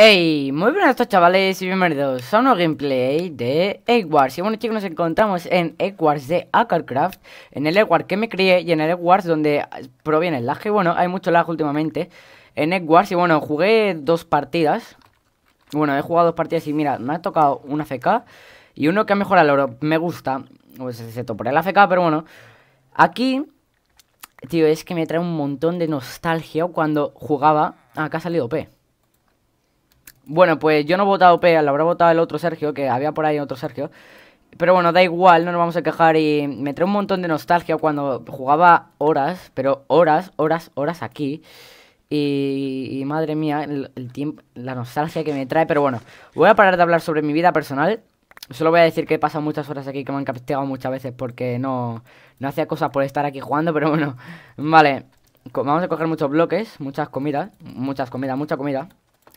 Hey, muy buenas a todos chavales y bienvenidos a un nuevo gameplay de Egg Y bueno chicos, nos encontramos en Eggwars de Ackercraft, En el Egg que me crié y en el Egg donde eh, proviene el lag Y bueno, hay mucho lag últimamente en Egg Y bueno, jugué dos partidas Bueno, he jugado dos partidas y mira, me ha tocado una FK Y uno que ha mejorado el oro, me gusta Pues excepto por el FK, pero bueno Aquí, tío, es que me trae un montón de nostalgia cuando jugaba Acá ha salido P bueno, pues yo no he votado Peas, lo habrá votado el otro Sergio, que había por ahí otro Sergio. Pero bueno, da igual, no nos vamos a quejar y me trae un montón de nostalgia cuando jugaba horas, pero horas, horas, horas aquí. Y, madre mía, el, tiempo, la nostalgia que me trae. Pero bueno, voy a parar de hablar sobre mi vida personal. Solo voy a decir que he pasado muchas horas aquí, que me han castigado muchas veces porque no, no hacía cosas por estar aquí jugando, pero bueno. Vale, vamos a coger muchos bloques, muchas comidas, muchas comidas, mucha comida.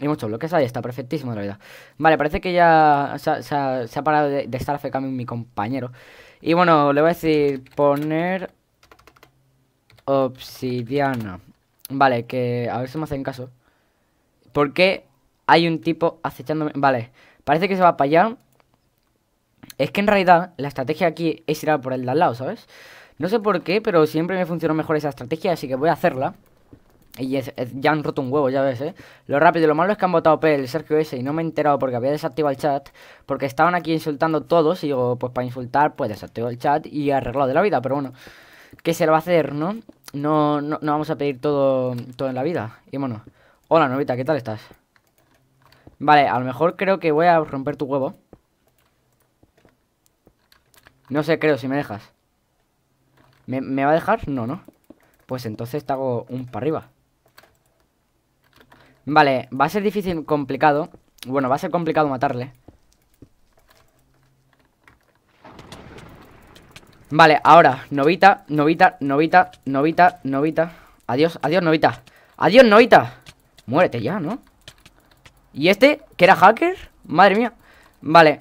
Y que bloques, ahí está, perfectísimo en realidad. Vale, parece que ya se, ha, parado de, estar fecando mi compañero. Y bueno, le voy a decir poner obsidiana. Vale, que a ver si me hacen caso. ¿Por qué hay un tipo acechándome? Vale, parece que se va para allá. Es que en realidad la estrategia aquí es ir a por el de al lado, ¿sabes? No sé por qué, pero siempre me funcionó mejor esa estrategia, así que voy a hacerla. Y ya han roto un huevo, ya ves, ¿eh? Lo rápido, lo malo es que han votado P el Sergio S y no me he enterado porque había desactivado el chat, porque estaban aquí insultando todos y digo, pues para insultar, pues desactivo el chat y arreglado de la vida, pero bueno, ¿qué se lo va a hacer, no? No, no, vamos a pedir todo, todo en la vida. Y bueno, hola novita, ¿qué tal estás? Vale, a lo mejor creo que voy a romper tu huevo. No sé, creo, si me dejas. ¿Me, me va a dejar? No, ¿no? Pues entonces te hago un para arriba. Vale, va a ser difícil, complicado. Bueno, va a ser complicado matarle. Vale, ahora, Novita, Novita, Novita, Novita, Novita. Adiós, adiós, Novita. Adiós, Novita. Muérete ya, ¿no? ¿Y este? ¿Que era hacker? Madre mía. Vale.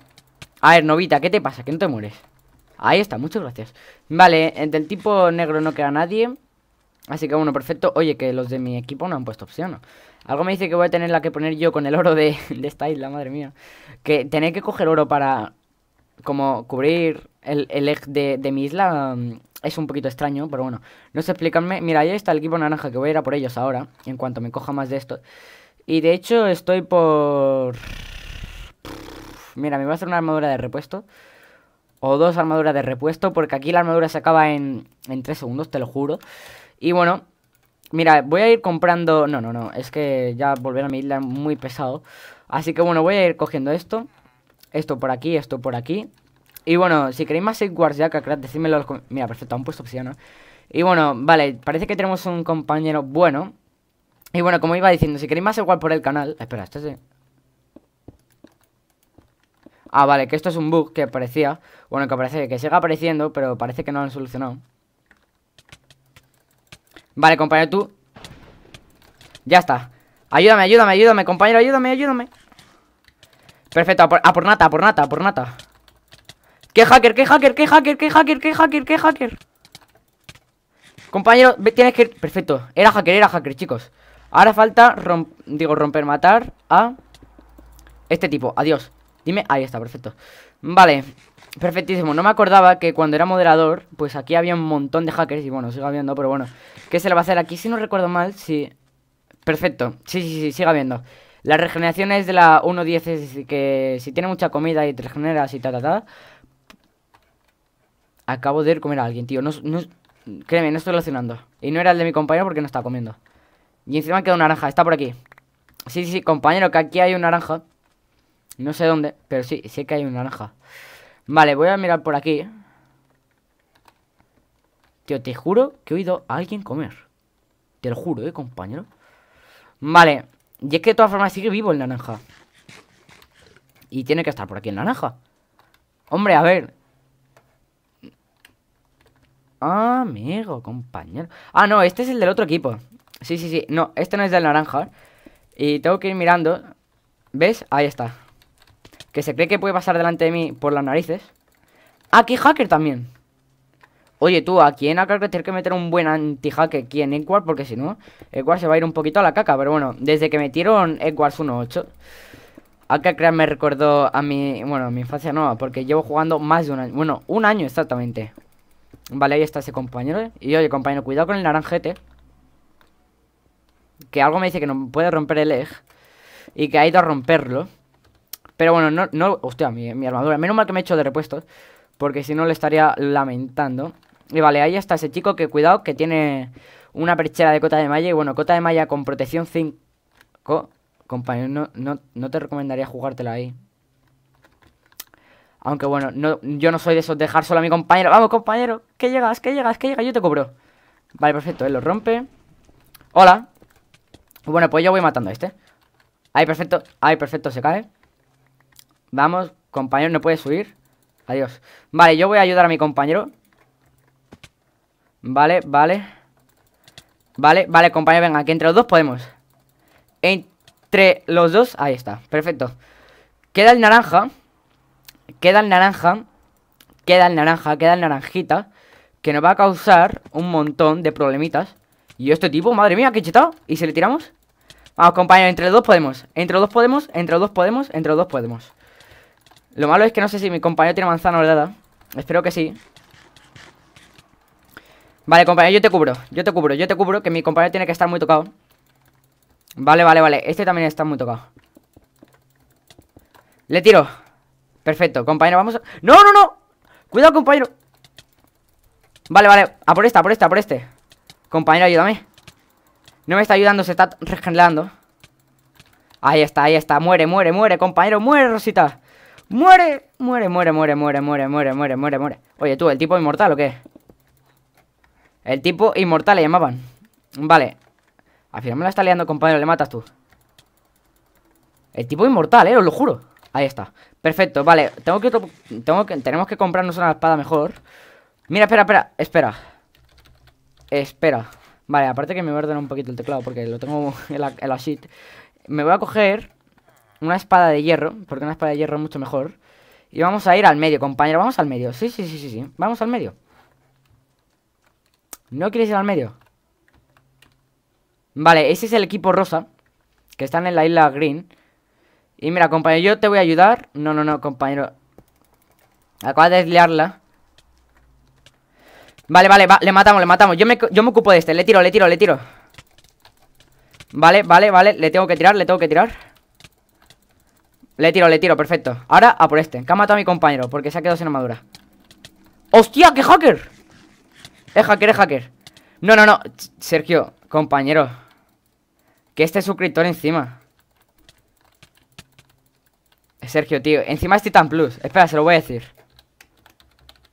A ver, Novita, ¿qué te pasa? Que no te mueres. Ahí está, muchas gracias. Vale, el tipo negro no queda nadie. Así que bueno, perfecto. Oye, que los de mi equipo no han puesto opción. Algo me dice que voy a tener la que poner yo con el oro de, esta isla, madre mía. Que tener que coger oro para como cubrir el, eje de, mi isla mm, es un poquito extraño, pero bueno. No sé explicarme. Mira, ahí está el equipo naranja que voy a ir a por ellos ahora, en cuanto me coja más de esto. Y de hecho estoy por... Mira, me voy a hacer una armadura de repuesto. O dos armaduras de repuesto, porque aquí la armadura se acaba en, en segundos, te lo juro. Y bueno, mira, voy a ir comprando... No, no, no, es que ya volver a mi isla muy pesado. Así que bueno, voy a ir cogiendo esto. Esto por aquí, esto por aquí. Y bueno, si queréis más safeguards ya, que decídmelo los Mira, perfecto, han puesto ¿no? Y bueno, vale, parece que tenemos un compañero bueno. Y bueno, como iba diciendo, si queréis más igual por el canal... Espera, este sí. Ah, vale, que esto es un bug que aparecía Bueno, que parece que sigue apareciendo, pero parece que no lo han solucionado. Vale, compañero, tú Ya está Ayúdame, ayúdame, ayúdame, compañero, ayúdame, ayúdame Perfecto, a por, nata, a por nata, a por nata ¿Qué hacker, qué hacker, qué hacker, qué hacker, qué hacker, qué hacker? Compañero, tienes que... Perfecto, era hacker, era hacker, chicos Ahora falta, digo, romper, matar a... Este tipo, adiós Dime, ahí está, perfecto Vale, perfectísimo. No me acordaba que cuando era moderador, pues aquí había un montón de hackers y bueno, sigue habiendo, pero bueno. ¿Qué se le va a hacer aquí? Si no recuerdo mal, sí. Perfecto. Sí, sí, sí, sigue habiendo. La regeneración es de la 1.10, es que si tiene mucha comida y te regeneras y ta, ta, ta. Acabo de ir a comer a alguien, tío. No, no, créeme, no estoy relacionando. Y no era el de mi compañero porque no estaba comiendo. Y encima queda una naranja, está por aquí. Sí, sí, sí, compañero, que aquí hay una naranja. No sé dónde, pero sí, sé que hay una naranja. Vale, voy a mirar por aquí. Tío, te juro que he oído a alguien comer. Te lo juro, eh, compañero. Vale, y es que de todas formas sigue vivo el naranja. Y tiene que estar por aquí el naranja. Hombre, a ver. Amigo, compañero. Ah, no, este es el del otro equipo. Sí, sí, sí. No, este no es del naranja. Y tengo que ir mirando. ¿Ves? Ahí está que se cree que puede pasar delante de mí por las narices. Aquí hacker también. Oye, tú, aquí en Aquar tienes que meter un buen anti hacker aquí en Equal, porque si no, Equal se va a ir un poquito a la caca. Pero bueno, desde que metieron Equar 1.8, Aquar me recordó a mi, bueno, a mi infancia nueva porque llevo jugando más de un año. Bueno, un año exactamente. Vale, ahí está ese compañero. Y oye, compañero, cuidado con el naranjete. Que algo me dice que no puede romper el egg. Y que ha ido a romperlo. Pero bueno, no, no, hostia, mi, mi armadura. Menos mal que me he hecho de repuestos, porque si no le estaría lamentando. Y vale, ahí está ese chico que cuidado, que tiene una perchera de cota de malla. Y bueno, cota de malla con protección 5. Compañero, no, no, te recomendaría jugártela ahí. Aunque bueno, no, yo no soy de esos dejar solo a mi compañero. Vamos, compañero, que llegas, que llegas, que llegas, yo te cobro. Vale, perfecto, él lo rompe. Hola. Bueno, pues yo voy matando a este. Ahí, perfecto, ahí, perfecto, se cae. Vamos, compañero, no puedes subir. Adiós. Vale, yo voy a ayudar a mi compañero. Vale, vale. Vale, vale, compañero, venga, que entre los dos podemos. Entre los dos, ahí está, perfecto. Queda el naranja. Queda el naranja. Queda el naranja, queda el naranjita. Que nos va a causar un montón de problemitas. Y este tipo, madre mía, qué chetado. ¿Y si le tiramos? Vamos, compañero, entre los dos podemos. Entre los dos podemos, entre los dos podemos, entre los dos podemos. Lo malo es que no sé si mi compañero tiene manzana oleada. Espero que sí. Vale, compañero, yo te cubro. Yo te cubro, yo te cubro. Que mi compañero tiene que estar muy tocado. Vale, vale, vale. Este también está muy tocado. Le tiro. Perfecto, compañero, vamos a... ¡No, no, no! ¡Cuidado, compañero! Vale, vale. A por esta, a por esta, a por este. Compañero, ayúdame. No me está ayudando, se está regenerando. Ahí está, ahí está. Muere, muere, muere, compañero. Muere, Rosita. Muere, muere, muere, muere, muere, muere, muere, muere, muere, muere. Oye, tú, ¿el tipo inmortal o qué? El tipo inmortal le llamaban. Vale. Al final me la está liando, compañero, le matas tú. El tipo inmortal, eh, os lo juro. Ahí está. Perfecto, vale. Tengo que, tengo que tenemos que comprarnos una espada mejor. Mira, espera, espera, espera. Espera. Vale, aparte que me voy a ordenar un poquito el teclado porque lo tengo en la, en Me voy a coger una espada de hierro, porque una espada de hierro es mucho mejor. Y vamos a ir al medio, compañero, vamos al medio. Sí, sí, sí, sí, sí, vamos al medio. ¿No quieres ir al medio? Vale, ese es el equipo rosa, que están en la isla Green. Y mira, compañero, yo te voy a ayudar. No, no, no, compañero. Acabas de desliarla. Vale, vale, le matamos, le matamos. Yo me, yo me ocupo de este, le tiro, le tiro, le tiro. Vale, vale, vale, le tengo que tirar, le tengo que tirar. Le tiro, le tiro, perfecto Ahora a por este, que ha matado a mi compañero Porque se ha quedado sin armadura ¡Hostia, qué hacker! Es hacker, es hacker No, no, no, Sergio, compañero Que este suscriptor encima Sergio, tío, encima es Titan Plus Espera, se lo voy a decir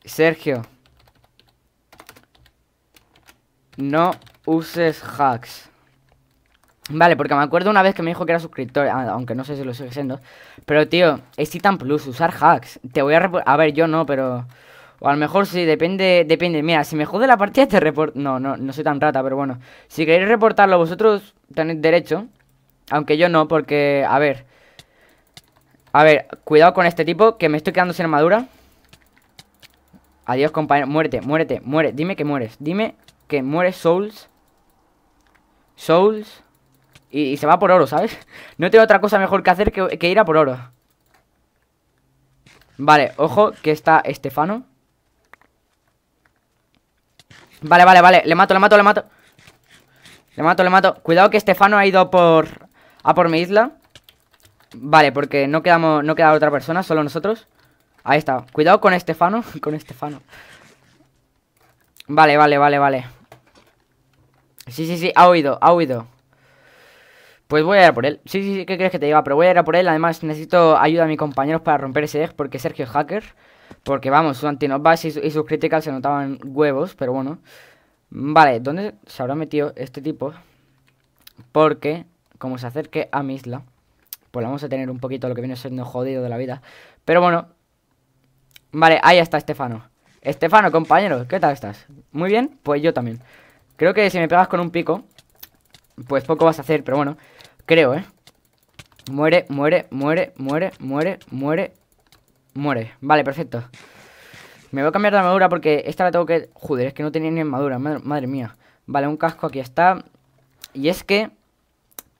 Sergio No uses hacks Vale, porque me acuerdo una vez que me dijo que era suscriptor, aunque no sé si lo sigue siendo. Pero tío, es Titan Plus, usar hacks. Te voy a A ver, yo no, pero. O a lo mejor sí, depende, depende. Mira, si me jode la partida te reporto. No, no, no soy tan rata, pero bueno. Si queréis reportarlo, vosotros tenéis derecho. Aunque yo no, porque. A ver. A ver, cuidado con este tipo, que me estoy quedando sin armadura. Adiós, compañero. Muérete, muérete, muere. Dime que mueres. Dime que mueres, Souls. Souls. Y, se va por oro, ¿sabes? No tengo otra cosa mejor que hacer que, ir a por oro. Vale, ojo, que está Estefano. Vale, vale, vale. Le mato, le mato, le mato. Le mato, le mato. Cuidado que Estefano ha ido por... A por mi isla. Vale, porque no quedamos... No queda otra persona, solo nosotros. Ahí está. Cuidado con Estefano. con Estefano. Vale, vale, vale, vale. Sí, sí, sí. Ha huido, ha huido. Pues voy a ir a por él. Sí, sí, sí, ¿qué crees que te diga? Pero voy a ir a por él. Además, necesito ayuda a mis compañeros para romper ese es porque Sergio es hacker. Porque vamos, su antinobas y, sus críticas se notaban huevos, pero bueno. Vale, ¿dónde se habrá metido este tipo? Porque, como se acerque a mi isla, pues vamos a tener un poquito lo que viene siendo jodido de la vida. Pero bueno. Vale, ahí está Estefano. Estefano, compañero, ¿qué tal estás? ¿Muy bien? Pues yo también. Creo que si me pegas con un pico, pues poco vas a hacer, pero bueno. Creo, ¿eh? Muere, muere, muere, muere, muere, muere, muere. Vale, perfecto. Me voy a cambiar de armadura porque esta la tengo que... Joder, es que no tenía ni armadura, madre, mía. Vale, un casco aquí está. Y es que...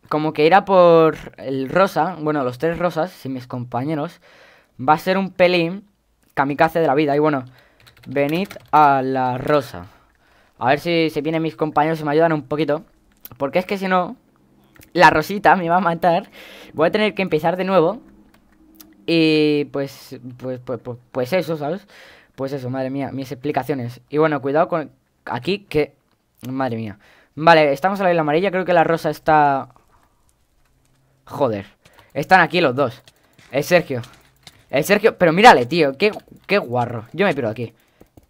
Como que era por el rosa, bueno, los tres rosas, Sin mis compañeros, va a ser un pelín kamikaze de la vida. Y bueno, venid a la rosa. A ver si, si vienen mis compañeros y me ayudan un poquito. Porque es que si no, la Rosita me va a matar. Voy a tener que empezar de nuevo. Y pues, pues, pues, pues, eso, ¿sabes? Pues eso, madre mía, mis explicaciones. Y bueno, cuidado con aquí que... Madre mía. Vale, estamos a la isla amarilla, creo que la rosa está... Joder. Están aquí los dos. El Sergio. El Sergio... Pero mírale, tío, qué, qué guarro. Yo me piro aquí.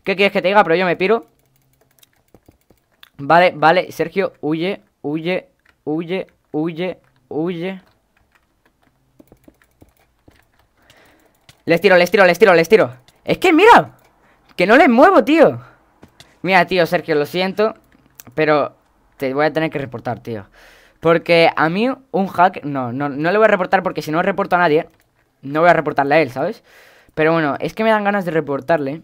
¿Qué quieres que te diga? Pero yo me piro. Vale, vale, Sergio, huye, huye, huye, Huye, huye. Les tiro, les tiro, les tiro, les tiro. Es que mira, que no les muevo, tío. Mira, tío, Sergio, lo siento, pero te voy a tener que reportar, tío. Porque a mí un hack, no, no, le voy a reportar porque si no reporto a nadie, no voy a reportarle a él, ¿sabes? Pero bueno, es que me dan ganas de reportarle.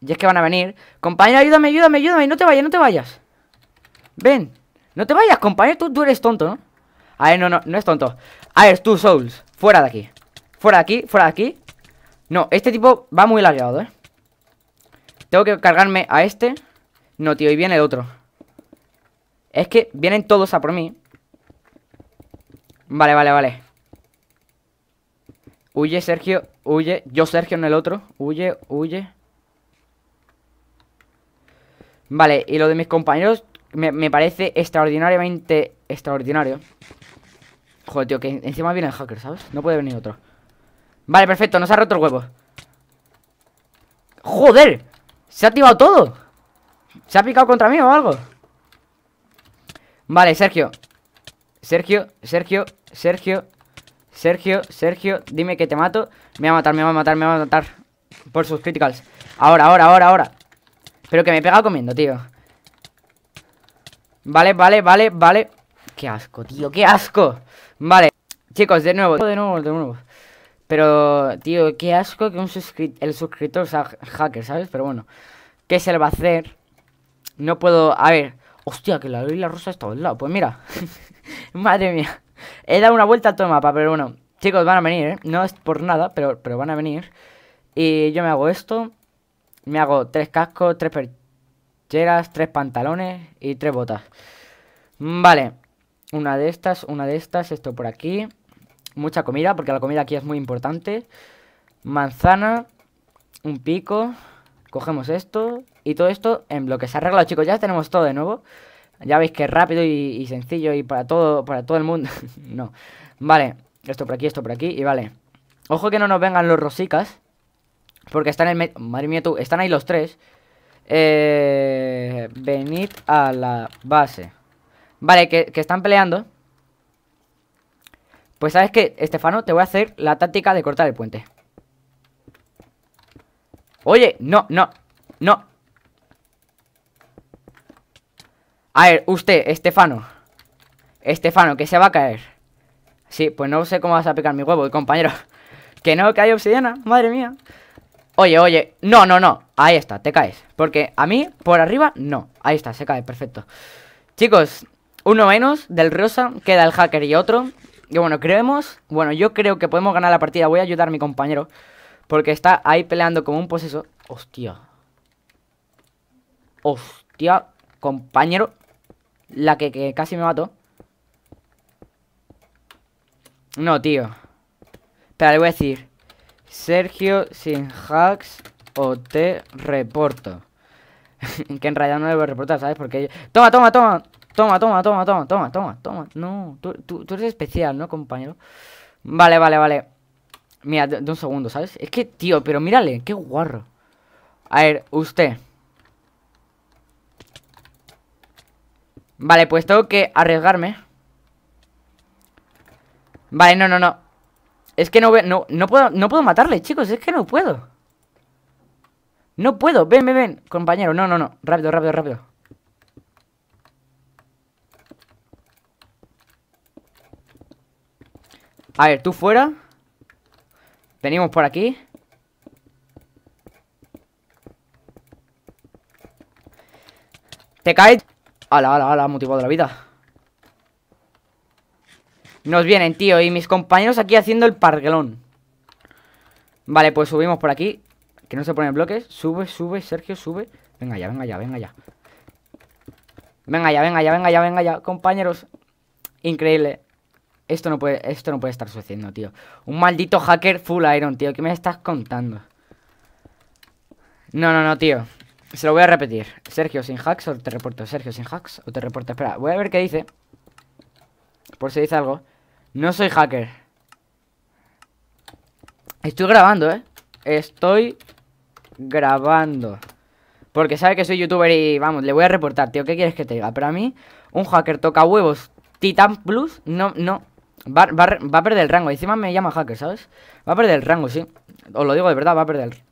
Y es que van a venir. Compañero, ayúdame, ayúdame, ayúdame. No te vayas, no te vayas. Ven. No te vayas, compañero, tú, tú eres tonto, ¿no? A ver, no, no, no es tonto A ver, tú, Souls, fuera de aquí Fuera de aquí, fuera de aquí No, este tipo va muy lagueado, ¿eh? Tengo que cargarme a este No, tío, y viene el otro Es que vienen todos a por mí Vale, vale, vale Huye, Sergio, huye Yo, Sergio, en el otro Huye, huye Vale, y lo de mis compañeros me, parece extraordinariamente extraordinario. Joder, tío, que encima viene el hacker, ¿sabes? No puede venir otro. Vale, perfecto, nos ha roto el huevo. ¡Joder! Se ha activado todo. ¿Se ha picado contra mí o algo? Vale, Sergio. Sergio, Sergio, Sergio, Sergio, Sergio, dime que te mato. Me va a matar, me va a matar, me va a matar. Por sus criticals. Ahora, ahora, ahora, ahora. Pero que me he pegado comiendo, tío. Vale, vale, vale, vale. Qué asco, tío, qué asco. Vale, chicos, de nuevo, de nuevo, de nuevo. Pero, tío, qué asco que un el suscriptor sea hacker, ¿sabes? Pero bueno, ¿qué se le va a hacer? No puedo... A ver, hostia, que la isla rosa está al lado. Pues mira, madre mía. He dado una vuelta a todo el mapa, pero bueno. Chicos, van a venir, ¿eh? No es por nada, pero, pero van a venir. Y yo me hago esto. Me hago tres cascos, tres, per cheras, tres pantalones y tres botas. Mm, vale, una de estas, una de estas, esto por aquí. Mucha comida, porque la comida aquí es muy importante. Manzana, un pico, cogemos esto y todo esto en bloques. Se arregla, chicos, ya tenemos todo de nuevo. Ya veis que es rápido y, sencillo y para todo, para todo el mundo. no. Vale, esto por aquí, esto por aquí y vale. Ojo que no nos vengan los rosicas. Porque están en... Madre mía, tú, están ahí los tres. Eh, venid a la base. Vale, que, que están peleando. Pues sabes que, Estefano, te voy a hacer la táctica de cortar el puente. Oye, no, no, no. A ver, usted, Estefano. Estefano, que se va a caer. Sí, pues no sé cómo vas a picar mi huevo, compañero. Que no, que hay obsidiana, madre mía. Oye, oye, no, no, no, ahí está, te caes Porque a mí, por arriba, no Ahí está, se cae, perfecto Chicos, uno menos del Rosa Queda el hacker y otro Y bueno, creemos, bueno, yo creo que podemos ganar la partida Voy a ayudar a mi compañero Porque está ahí peleando como un poseso Hostia Hostia, compañero La que, que casi me mató No, tío Espera, le voy a decir Sergio sin hacks o te reporto. que en realidad no debo reportar, ¿sabes? Porque Toma, toma, toma. Toma, toma, toma, toma, toma, toma, toma. No, tú, eres especial, ¿no, compañero? Vale, vale, vale. Mira, de un segundo, ¿sabes? Es que, tío, pero mírale, qué guarro. A ver, usted. Vale, pues tengo que arriesgarme. Vale, no, no, no. Es que no, no, no, puedo, no puedo matarle, chicos. Es que no puedo. No puedo. Ven, ven, ven, compañero. No, no, no. Rápido, rápido, rápido. A ver, tú fuera. Venimos por aquí. Te caes. Ala, ala, ala, motivado de la vida. Nos vienen, tío, y mis compañeros aquí haciendo el parguelón. Vale, pues subimos por aquí. Que no se ponen bloques. Sube, sube, Sergio, sube. Venga ya, venga ya, venga ya. Venga ya, venga ya, venga ya, venga ya, compañeros. Increíble. Esto no puede, esto no puede estar sucediendo, tío. Un maldito hacker full iron, tío. ¿Qué me estás contando? No, no, no, tío. Se lo voy a repetir. Sergio sin hacks o te reporto. Sergio sin hacks o te reporto. Espera, voy a ver qué dice. Por si dice algo. No soy hacker. Estoy grabando, ¿eh? Estoy grabando. Porque sabe que soy youtuber y vamos, le voy a reportar, tío. ¿Qué quieres que te diga? Para mí, un hacker toca huevos Titan Plus, no, no. Va, a perder el rango. Encima me llama hacker, ¿sabes? Va a perder el rango, sí. Os lo digo de verdad, va a perder el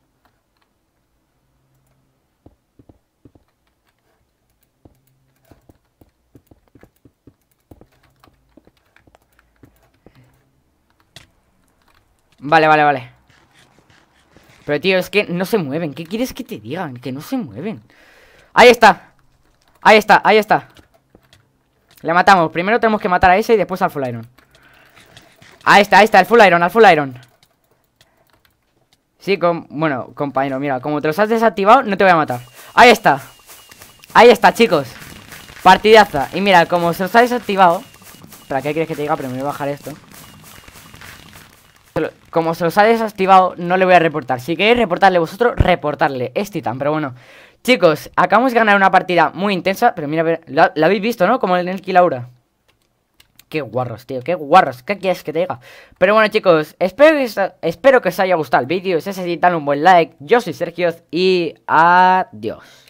Vale, vale, vale Pero tío, es que no se mueven ¿Qué quieres que te digan? Que no se mueven Ahí está Ahí está, ahí está Le matamos, primero tenemos que matar a ese y después al full iron Ahí está, ahí está, el full iron, al full iron Sí, con... bueno, compañero, mira Como te los has desactivado, no te voy a matar Ahí está Ahí está, chicos Partidaza Y mira, como se los ha desactivado Para qué quieres que te diga, pero me voy a bajar esto como se los ha desactivado, no le voy a reportar. Si queréis reportarle vosotros, reportarle. Es titán, pero bueno. Chicos, acabamos de ganar una partida muy intensa. Pero mira, la, habéis visto, ¿no? Como el Nelky Laura. Qué guarros, tío, qué guarros, ¿qué quieres que te diga? Pero bueno, chicos, espero que, os, espero que haya gustado el vídeo. Si es así, un buen like. Yo soy Sergio y adiós.